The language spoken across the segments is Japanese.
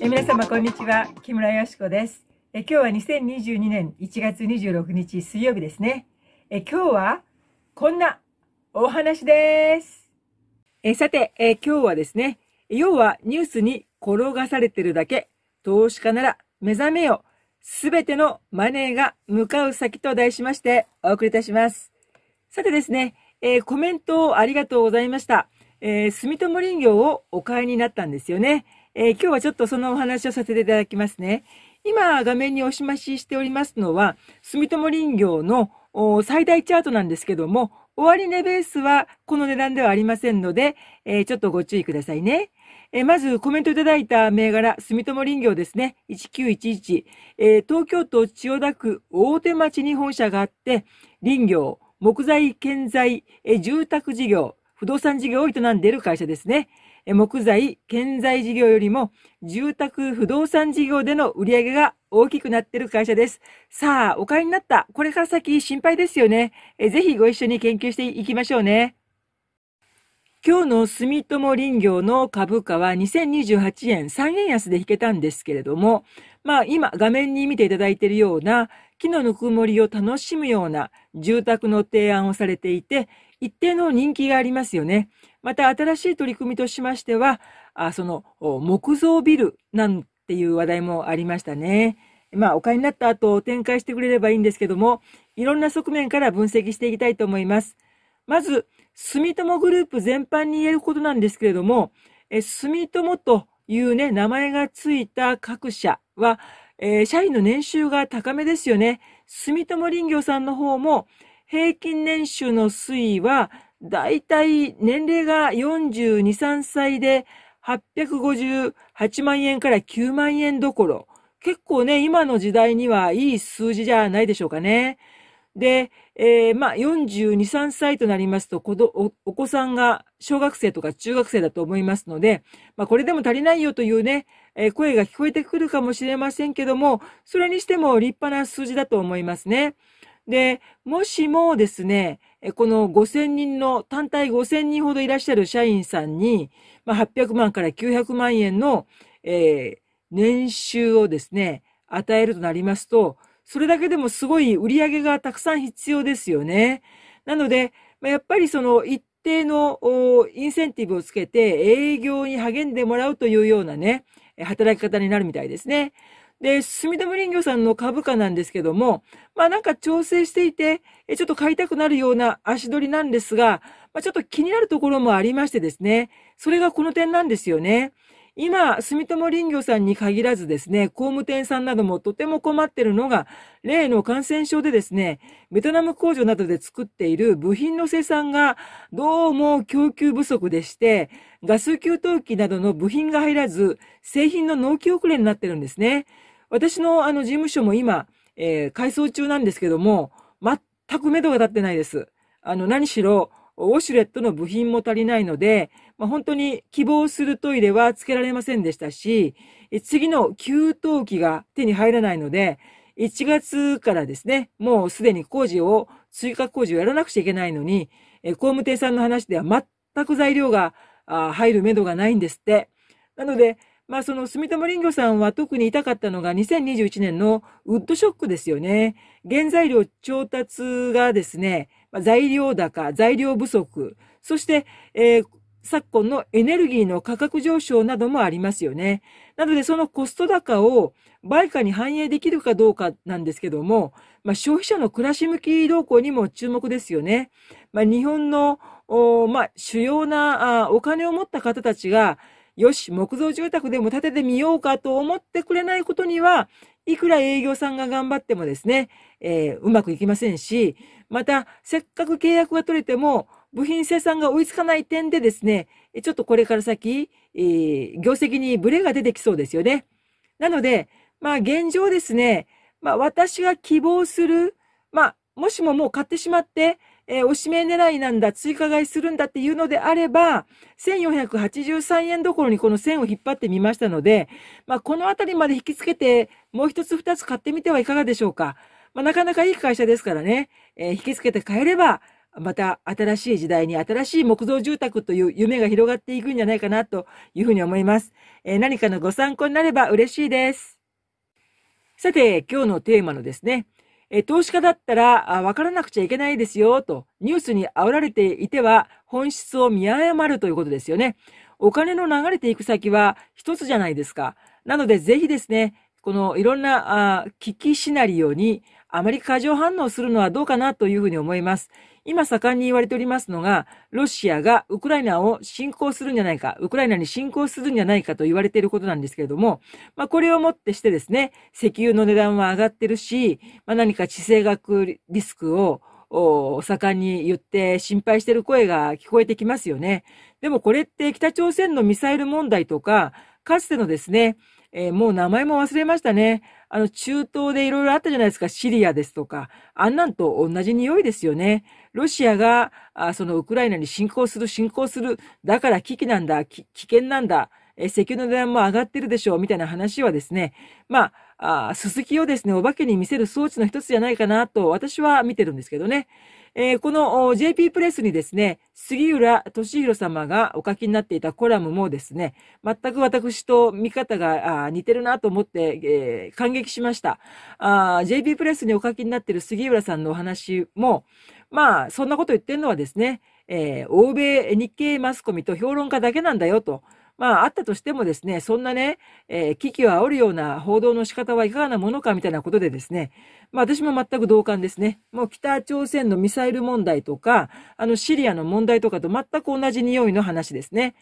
え皆様こんにちは木村よしこですえ今日は2022年1月26日水曜日ですねえ今日はこんなお話ですえさてえ今日はですね要はニュースに転がされてるだけ投資家なら目覚めよすべてのマネーが向かう先と題しましてお送りいたします。さてですね、えー、コメントをありがとうございました。えー、住友林業をお買いになったんですよね。えー、今日はちょっとそのお話をさせていただきますね。今画面にお示ししておりますのは、住友林業の最大チャートなんですけども、終値ベースはこの値段ではありませんので、えー、ちょっとご注意くださいね。えー、まずコメントいただいた銘柄、住友林業ですね。1911。えー、東京都千代田区大手町に本社があって、林業、木材建材、え住宅事業、不動産事業を営んでいる会社ですね。木材、建材事業よりも住宅不動産事業での売り上げが大きくなっている会社です。さあ、お買いになった。これから先心配ですよね。ぜひご一緒に研究していきましょうね。今日の住友林業の株価は2028円3円安で引けたんですけれども、まあ今画面に見ていただいているような木のぬくもりを楽しむような住宅の提案をされていて、一定の人気がありますよね。また新しい取り組みとしましては、あその木造ビルなんていう話題もありましたね。まあ、お買いになった後展開してくれればいいんですけども、いろんな側面から分析していきたいと思います。まず、住友グループ全般に言えることなんですけれども、え住友というね、名前がついた各社は、えー、社員の年収が高めですよね。住友林業さんの方も、平均年収の推移は、だいたい年齢が42、3歳で858万円から9万円どころ。結構ね、今の時代にはいい数字じゃないでしょうかね。で、えー、まあ、42、3歳となりますと、お、お子さんが小学生とか中学生だと思いますので、まあ、これでも足りないよというね、えー、声が聞こえてくるかもしれませんけども、それにしても立派な数字だと思いますね。で、もしもですね、この5000人の、単体5000人ほどいらっしゃる社員さんに、まあ、800万から900万円の、えー、年収をですね、与えるとなりますと、それだけでもすごい売り上げがたくさん必要ですよね。なので、まあ、やっぱりその一定のインセンティブをつけて営業に励んでもらうというようなね、働き方になるみたいですね。で、住友林業さんの株価なんですけども、まあなんか調整していて、ちょっと買いたくなるような足取りなんですが、まあちょっと気になるところもありましてですね、それがこの点なんですよね。今、住友林業さんに限らずですね、工務店さんなどもとても困ってるのが、例の感染症でですね、ベトナム工場などで作っている部品の生産がどうも供給不足でして、ガス給湯器などの部品が入らず、製品の納期遅れになってるんですね。私のあの事務所も今、えー、改装中なんですけども、全く目処が立ってないです。あの、何しろ、ウォシュレットの部品も足りないので、まあ、本当に希望するトイレは付けられませんでしたし、次の給湯器が手に入らないので、1月からですね、もうすでに工事を、追加工事をやらなくちゃいけないのに、え工務店さんの話では全く材料が入る目処がないんですって。なので、まあ、その住友林業さんは特に痛かったのが2021年のウッドショックですよね。原材料調達がですね、材料高、材料不足、そして、えー、昨今のエネルギーの価格上昇などもありますよね。なので、そのコスト高を売価に反映できるかどうかなんですけども、まあ、消費者の暮らし向き動向にも注目ですよね。まあ、日本の、まあ、主要なお金を持った方たちが、よし、木造住宅でも建ててみようかと思ってくれないことには、いくら営業さんが頑張ってもですね、えー、うまくいきませんし、また、せっかく契約が取れても、部品生産が追いつかない点でですね、ちょっとこれから先、えー、業績にブレが出てきそうですよね。なので、まあ現状ですね、まあ私が希望する、まあもしももう買ってしまって、えー、おしめ狙いなんだ、追加買いするんだっていうのであれば、1483円どころにこの線を引っ張ってみましたので、まあ、このあたりまで引きつけて、もう一つ二つ買ってみてはいかがでしょうか。まあ、なかなかいい会社ですからね、えー、引きつけて買えれば、また新しい時代に新しい木造住宅という夢が広がっていくんじゃないかなというふうに思います。えー、何かのご参考になれば嬉しいです。さて、今日のテーマのですね、え投資家だったら分からなくちゃいけないですよとニュースに煽られていては本質を見誤るということですよね。お金の流れていく先は一つじゃないですか。なのでぜひですね、このいろんな危機シナリオにあまり過剰反応するのはどうかなというふうに思います。今盛んに言われておりますのが、ロシアがウクライナを侵攻するんじゃないか、ウクライナに侵攻するんじゃないかと言われていることなんですけれども、まあ、これをもってしてですね、石油の値段は上がってるし、まあ、何か地政学リスクを盛んに言って心配している声が聞こえてきますよね。でもこれって北朝鮮のミサイル問題とか、かつてのですね、えー、もう名前も忘れましたね。あの、中東でいろいろあったじゃないですか。シリアですとか。あんなんと同じ匂いですよね。ロシアが、あそのウクライナに侵攻する、侵攻する、だから危機なんだ、危険なんだ、え石油の値段も上がってるでしょう、みたいな話はですね、まあ、すすきをですね、お化けに見せる装置の一つじゃないかなと、私は見てるんですけどね。えー、この JP プレスにですね、杉浦俊弘様がお書きになっていたコラムもですね、全く私と見方が似てるなと思って、えー、感激しました JP プレスにお書きになっている杉浦さんのお話も、まあ、そんなこと言ってるのはですね、えー、欧米、日系マスコミと評論家だけなんだよと。まあ、あったとしてもですね、そんなね、えー、危機を煽るような報道の仕方はいかがなものかみたいなことでですね、まあ私も全く同感ですね。もう北朝鮮のミサイル問題とか、あのシリアの問題とかと全く同じ匂いの話ですね。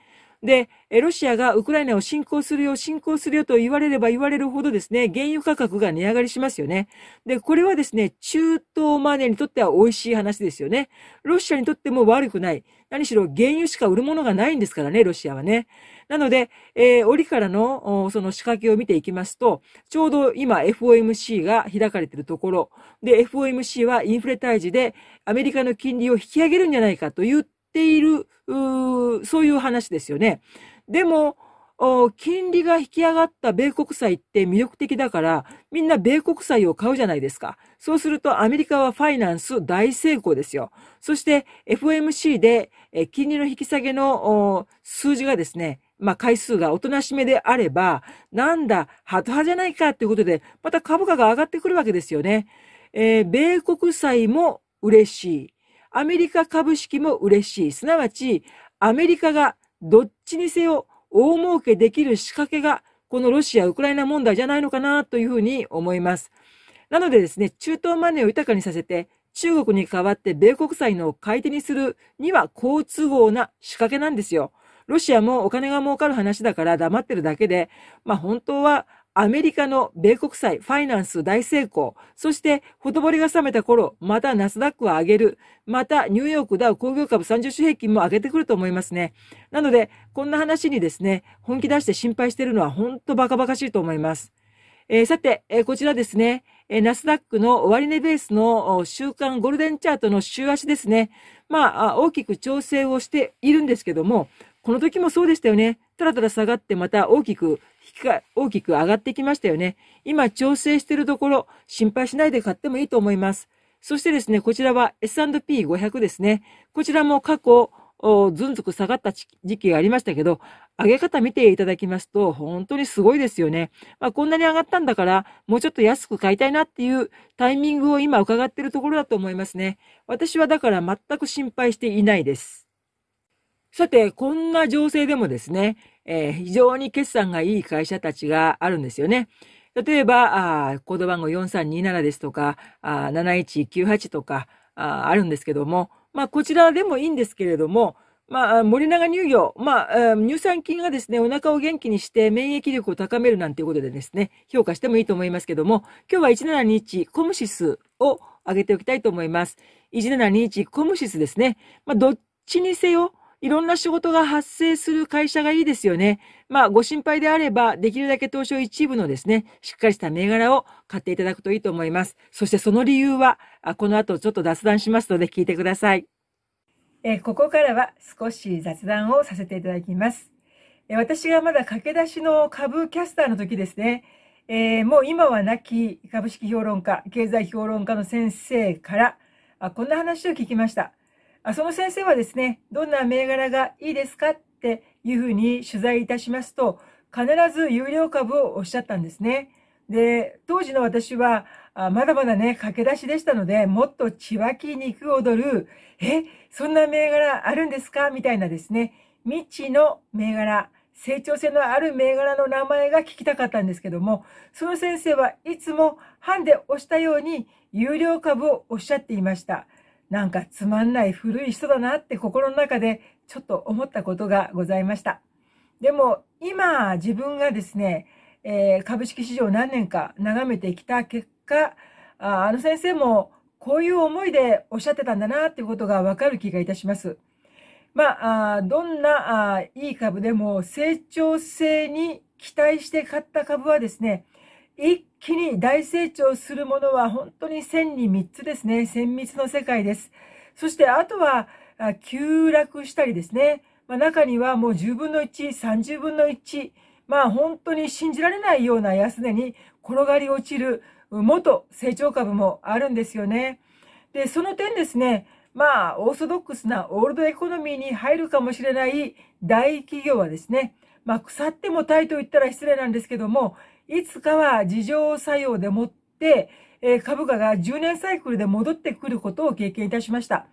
で、ロシアがウクライナを侵攻するよ、侵攻するよと言われれば言われるほどですね、原油価格が値上がりしますよね。で、これはですね、中東マネーにとっては美味しい話ですよね。ロシアにとっても悪くない。何しろ原油しか売るものがないんですからね、ロシアはね。なので、えー、折からの、その仕掛けを見ていきますと、ちょうど今 FOMC が開かれているところ、で、FOMC はインフレ退治でアメリカの金利を引き上げるんじゃないかというている、そういう話ですよね。でも、金利が引き上がった米国債って魅力的だから、みんな米国債を買うじゃないですか。そうするとアメリカはファイナンス大成功ですよ。そして f m c で金利の引き下げの数字がですね、まあ回数がおとなしめであれば、なんだ、ハト派じゃないかていうことで、また株価が上がってくるわけですよね。えー、米国債も嬉しい。アメリカ株式も嬉しい。すなわち、アメリカがどっちにせよ大儲けできる仕掛けが、このロシア・ウクライナ問題じゃないのかなというふうに思います。なのでですね、中東マネーを豊かにさせて、中国に代わって米国債の買い手にするには好都合な仕掛けなんですよ。ロシアもお金が儲かる話だから黙ってるだけで、まあ本当はアメリカの米国債、ファイナンス大成功。そして、ほとぼりが冷めた頃、またナスダックは上げる。また、ニューヨークダウ工業株30種平均も上げてくると思いますね。なので、こんな話にですね、本気出して心配してるのは本当バカバカしいと思います。えー、さて、えー、こちらですね、えー、ナスダックの終値ベースの週間ゴールデンチャートの週足ですね。まあ、大きく調整をしているんですけども、この時もそうでしたよね。たらたら下がってまた大きく大きく上がってきましたよね。今調整しているところ、心配しないで買ってもいいと思います。そしてですね、こちらは S&P500 ですね。こちらも過去、ずんずく下がった時期がありましたけど、上げ方見ていただきますと、本当にすごいですよね。まあ、こんなに上がったんだから、もうちょっと安く買いたいなっていうタイミングを今伺っているところだと思いますね。私はだから全く心配していないです。さて、こんな情勢でもですね、えー、非常に決算がいい会社たちがあるんですよね。例えば、あコード番号4327ですとか、あ7198とかあ、あるんですけども、まあ、こちらでもいいんですけれども、まあ、森永乳業、まあ、乳酸菌がですね、お腹を元気にして免疫力を高めるなんていうことでですね、評価してもいいと思いますけども、今日は1721コムシスを上げておきたいと思います。1721コムシスですね。まあ、どっちにせよ、いろんな仕事が発生する会社がいいですよね。まあ、ご心配であれば、できるだけ東証一部のですね、しっかりした銘柄を買っていただくといいと思います。そしてその理由は、この後ちょっと雑談しますので聞いてください。えここからは少し雑談をさせていただきます。え私がまだ駆け出しの株キャスターの時ですね、えー、もう今は亡き株式評論家、経済評論家の先生から、あこんな話を聞きました。あその先生はですね、どんな銘柄がいいですかっていうふうに取材いたしますと、必ず有料株をおっしゃったんですね。で、当時の私は、あまだまだね、駆け出しでしたので、もっと血湧き肉踊る、え、そんな銘柄あるんですかみたいなですね、未知の銘柄、成長性のある銘柄の名前が聞きたかったんですけども、その先生はいつもハンで押したように有料株をおっしゃっていました。なんかつまんない古い人だなって心の中でちょっと思ったことがございました。でも今自分がですね、えー、株式市場何年か眺めてきた結果、ああの先生もこういう思いでおっしゃってたんだなっていうことがわかる気がいたします。まあ、どんないい株でも成長性に期待して買った株はですね、一気に大成長するものは本当に千に三つですね。千密の世界です。そしてあとは、急落したりですね。まあ、中にはもう10分の1、30分の1、まあ本当に信じられないような安値に転がり落ちる元成長株もあるんですよね。で、その点ですね、まあオーソドックスなオールドエコノミーに入るかもしれない大企業はですね、まあ腐ってもたいと言ったら失礼なんですけども、いつかは自浄作用でもって、え株価が10年サイクルで戻ってくることを経験いたしました。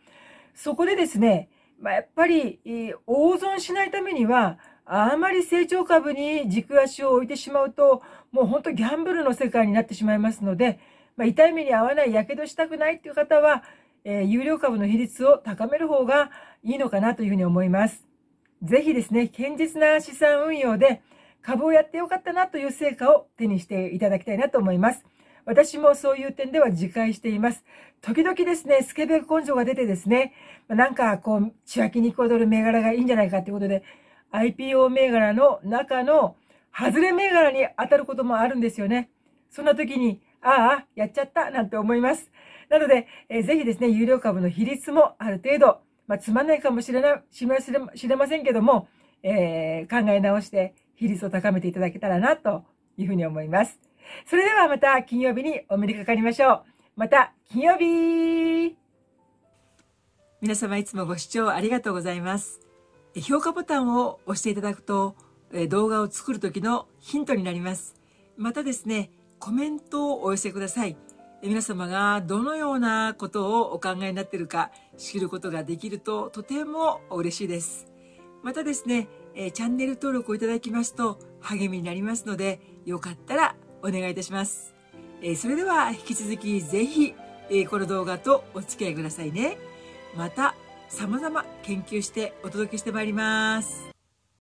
そこでですね、まあ、やっぱり、大損しないためには、あまり成長株に軸足を置いてしまうと、もう本当ギャンブルの世界になってしまいますので、まあ、痛い目に遭わない、やけどしたくないっていう方は、えー、有料株の比率を高める方がいいのかなというふうに思います。ぜひですね、堅実な資産運用で、株をやってよかったなという成果を手にしていただきたいなと思います。私もそういう点では自戒しています。時々ですね、スケベ根性が出てですね、なんかこう、血脇にこどる銘柄がいいんじゃないかってことで、IPO 銘柄の中の外れ銘柄に当たることもあるんですよね。そんな時に、ああ、やっちゃった、なんて思います。なので、えー、ぜひですね、有料株の比率もある程度、まあ、つまんないかもしれなしれしれませんけども、えー、考え直して比率を高めていただけたらな、というふうに思います。それではまた金曜日にお目にかかりましょう。また金曜日皆様いつもご視聴ありがとうございます。評価ボタンを押していただくと動画を作る時のヒントになります。またですね、コメントをお寄せください。皆様がどのようなことをお考えになっているか知ることができるととても嬉しいです。またですね、えー、チャンネル登録をいただきますと励みになりますので、よかったらお願いいたします。えー、それでは引き続きぜひ、えー、この動画とお付き合いくださいね。また様々研究してお届けしてまいります。